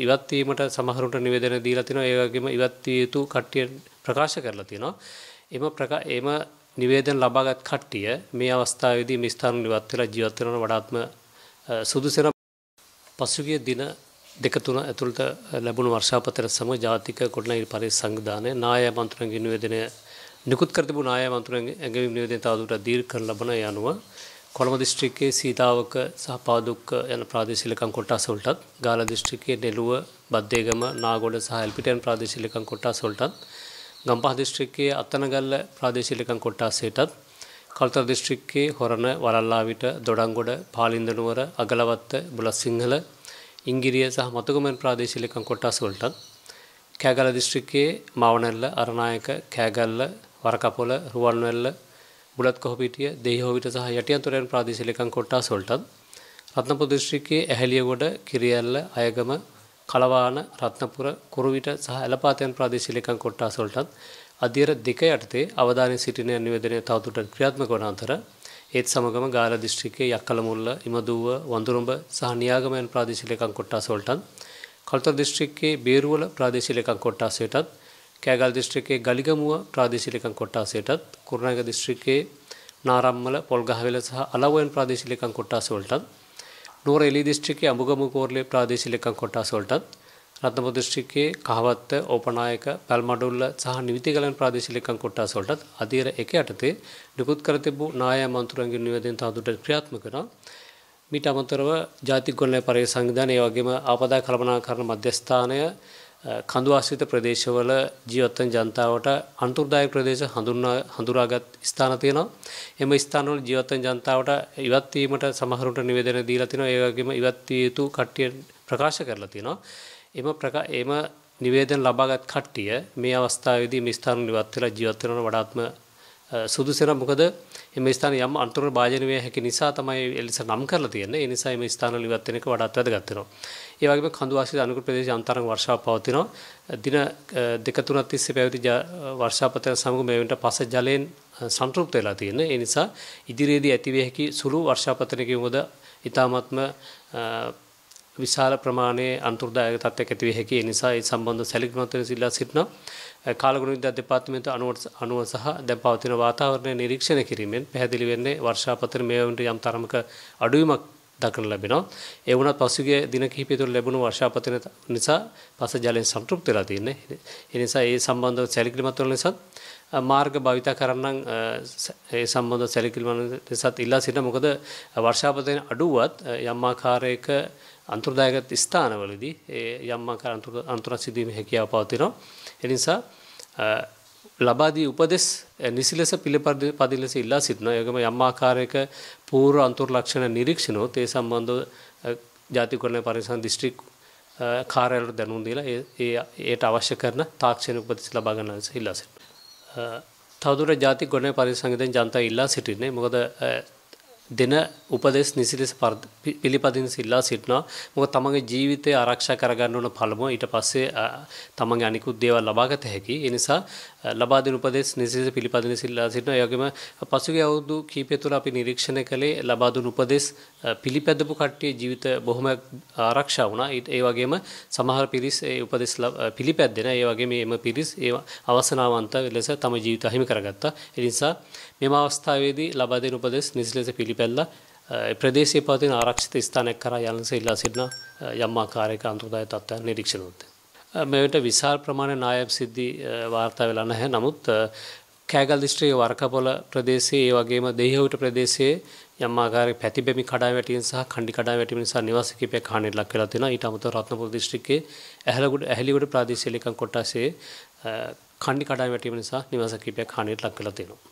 ඉවත් වීමට සමහරුන්ට නිවේදන දීලා තිනවා ඒ වගේම ඉවත් විය යුතු කට්ටිය ප්‍රකාශ කරලා තිනවා. එම එම නිවේදන ලබාගත් කට්ටිය මේ අවස්ථාවේදී මේ ස්ථාන ඉවත් වෙලා ජීවත් වෙනවට වඩාත්ම සුදුසුන පසුගිය දින දෙක තුන ඇතුළත ලැබුණු වර්ෂාපතර සම ජාතික කොටනැගිලි පරිස් සංවිධානය නාය මන්ත්‍රණගේ නිවේදනය නිකුත් කර තිබුණු නාය මන්ත්‍රණ ඇගවීම් නිවේදනය තවදුරටත් දීර්ඝ කරන ලබන යනුව කොළඹ දිස්ත්‍රික්කයේ සීතාවක සහ පාදුක්ක යන ප්‍රාදේශීලකම් කොටස් වලටත් ගාල්ල දිස්ත්‍රික්කයේ නෙළුව, බද්දේගම, නාගොඩ සහ එල්පිටියන් ප්‍රාදේශීලකම් කොටස් වලටත් ගම්පහ දිස්ත්‍රික්කයේ අත්තනගල්ල ප්‍රාදේශීලකම් කොටසේටත් කල්තර දිස්ත්‍රික්කයේ හොරණ, වලල්ලාවිට, දොඩංගොඩ, පාලින්ද නුවර, අගලවත්ත, බුලත්සිංහල, ඉංගිරිය සහ මතුගමන් ප්‍රාදේශීලකම් කොටස් වලටත් කෑගල දිස්ත්‍රික්කයේ මවනැල්ල, අරණායක, කෑගල්ල, වරකපොල, රුවන්වැල්ල බුලත් කොහොපිටිය දෙහිහෝවිට සහ යටියන්තුරයන් ප්‍රාදේශීය ලේකම් කොට්ටාස වලටත් රත්නපුර දිස්ත්‍රික්කයේ ඇහැලියගොඩ කිරියැල්ල අයගම කලවාන රත්නපුර කුරුවිට සහ ඇලපාතයන් ප්‍රාදේශීය ලේකම් කොට්ටාස වලටත් අධ්‍යයන දෙක යටතේ අවධානය සිටින නිවේදනය තවදුරටත් ක්‍රියාත්මක වන අතර ඒත් සමගම ගාල්ල දිස්ත්‍රික්කයේ යක්කලමුල්ල ඉමදුව වඳුරුඹ සහ නියාගමයන් ප්‍රාදේශීය ලේකම් කොට්ටාස වලටත් කලුතර දිස්ත්‍රික්කයේ බේරුවල ප්‍රාදේශීය ලේකම් කොට්ටාසයටත් කෑගල් දිස්ත්‍රිකේ ගලිගමුව ප්‍රාදේශිලිකන් කොට්ටාසයටත් කුරුණෑග දිස්ත්‍රිකේ නාරම්මල පොල්ගහවෙල සහ අලවයන් ප්‍රාදේශිලිකන් කොට්ටාසවලටත් නුවර එලි දිස්ත්‍රිකේ අඹුගමු කෝරළේ ප්‍රාදේශිලිකන් කොට්ටාසවලටත් රත්නපුර දිස්ත්‍රිකේ කහවත්ත ඕපනායක පැල්මඩුල්ල සහ නිවිතිගලන් ප්‍රාදේශිලිකන් කොට්ටාසවලටත් අධීර 1 යටතේ නිකුත් කර තිබූ නාය මන්ත්‍රණගේ නිවැරදිව තවදුරටත් ක්‍රියාත්මක කරනවා මීට අමතරව ජාතික ගොල්ලේ පරිසංවිධානය ඒ වගේම ආපදා කළමනාකරණ මධ්‍යස්ථානය කඳු ආශ්‍රිත ප්‍රදේශවල ජීවත්වන ජනතාවට අන්තර්දායක ප්‍රදේශ හඳුන්වා හඳුනාගත් ස්ථාන තියෙනවා. එම ස්ථානවල ජීවත්වන ජනතාවට ඉවත් වීමට සමහරුන්ට නිවේදන දීලා තිනවා. ඒ වගේම ඉවත් විය යුතු කට්ටිය ප්‍රකාශ කරලා තිනවා. එම එම නිවේදන ලබාගත් කට්ටිය මේ අවස්ථාවේදී මේ ස්ථාන ඉවත් වෙලා ජීවත් වෙනවට වඩාත්ම සුදුසෙන මොකද එම ස්ථාන යම් අන්තර භාජනය හැකි නිසා තමයි එලෙස නම් කරලා තියෙන්නේ. ඒ නිසා මේ ස්ථාන වල ඉවත් වෙන එක වඩාත් වැදගත් වෙනවා. ඒ වගේම කඳු ආශ්‍රිත අනුකූල ප්‍රදේශ අන්තරංග වර්ෂාව පවතිනවා. දින දෙක තුනක් තිස්සේ පැවති වර්ෂාපතන සමග මේ වෙනට පස ජලයෙන් සංතෘප්ත වෙලා තියෙන්නේ. ඒ නිසා ඉදිරියේදී ඇති වේ හැකි සුළු වර්ෂාපතනකින් උද ඊ타මත්ම විශාල ප්‍රමාණයේ අන්තර්දායක තත්ත්වයක් ඇති වේ හැකි. ඒ නිසා ඒ සම්බන්ධ සැලකිලිමත් වෙන සිල්ලා සිටනවා. කාලගුණවිද්‍යා දෙපාර්තමේන්තු අනුවට අනුව සහ දැන් පවතින වාතාවරණය නිරීක්ෂණය කිරීමෙන් පැහැදිලි වෙන්නේ වර්ෂාපතන මේ වනට යම් තරමක අඩුවීමක් දක්න ලැබෙනවා. ඒ වුණත් පසුගිය දින කිහිපය තුළ ලැබුණු වර්ෂාපතන නිසා පස ජලයෙන් සම්පෘක්ත වෙලා තියෙන්නේ. ඒ නිසා ඒ සම්බන්ධව සැලකිලිමත් වන නිසා මාර්ග භවිත කරන්න ඒ සම්බඳ සැලිකිල්මන දෙසත් ඉල්ලා සිට මොකද වර්ෂාපතයෙන් අඩුවත් යම්මාකාරයක අන්තුර්දායගත් ස්ථානවලදී ඒ යම්මාකාර අන්තුරත් සිදුවීම හැකියාව පවතිනවා. එනිසා ලබාදී උපදෙස් නිසිලෙස පිළිපද පදිලෙස ඉල්ලා සිටන යගම යම්මාකාරයක පූර්ව අන්තුර් ලක්ෂණ නිරීක්ෂණෝ ඒ සම්බන්ධ ජාතිකරණය පරිසන් දිස්ත්‍රික් කාරයට දැනුන් දීලා ඒ ඒට අවශ්‍ය කරන තාක්ෂණ උපදෙස් ලබාගන්න ඉල්ලා සිට. තවදුර ජාති ගොඩනේ පරිසංගතෙන් ජනතාව ඉල්ලා සිටින්නේ. මොකද දෙන උපදෙස් නිසි ලෙස පිළිපදින් සිල්ලා සිටනවා මොක තමගේ ජීවිතය ආරක්ෂා කරගන්න ඕන පළමුව ඊට පස්සේ තමන්ගේ අනිකුත් දේවල් ලබාගත හැකි එනිසා ලබාද උපදෙස් නිසිස පිළිපදින සිල්ලා සිටන යගම පසුගේ අවුදු කීපය තුළ අපි නිරීක්ෂණ කළේ ලබාදුන් උපදෙස් පිළිපැදපු කට්ටිය ජීවිත බොහොම ආරක්ෂා වුණා ඒ වගේම සමහර පිරිස් ඒ උපදෙස් පිළිපැද්දෙන ඒ වගේ මේම පිරිස් ඒ අවසනාවන්ත ලෙස තම ජීවිත අහිමි කරගත්තා එනිසා මෙම අවස්ථාවේදී ලබාදෙන උපදෙස් නිසි ලෙස පිළිපැ කල්ලා ප්‍රදේශය පතින ආරක්ෂිත ස්ථානයක් කර යලස ඉල්ලා සිටින යම්මාකාරයක අන්තුදාය තත්ත්ව නිරීක්ෂණොත්ත. මෙට විශාල් ප්‍රමාණ නායම් සිද්ධි වාර්තා වෙලා නැහැ නමුත් කෑගල් දිස්ත්‍රයේ වර්කපොල ප්‍රදේශයේ ඒ වගේම දෙහවට ප්‍රදේශයේ යම්මාකාර පැතිබෙමි කඩා වැටින් සහ කණ්ඩි කඩා වැටි නිසා නිවාසිකපය කාණෙට ලක් වෙලා තියෙනවා ඊට අමතරව රත්නපුර දිස්ත්‍රික්කයේ ඇහැලගොඩ ඇහැලිගොඩ ප්‍රාදේශීය ලේකම් කොට්ටාසේ කණ්ඩි කඩා වැටීම නිසා නිවාස කිහිපයක් හානියට ලක් වෙලා තියෙනවා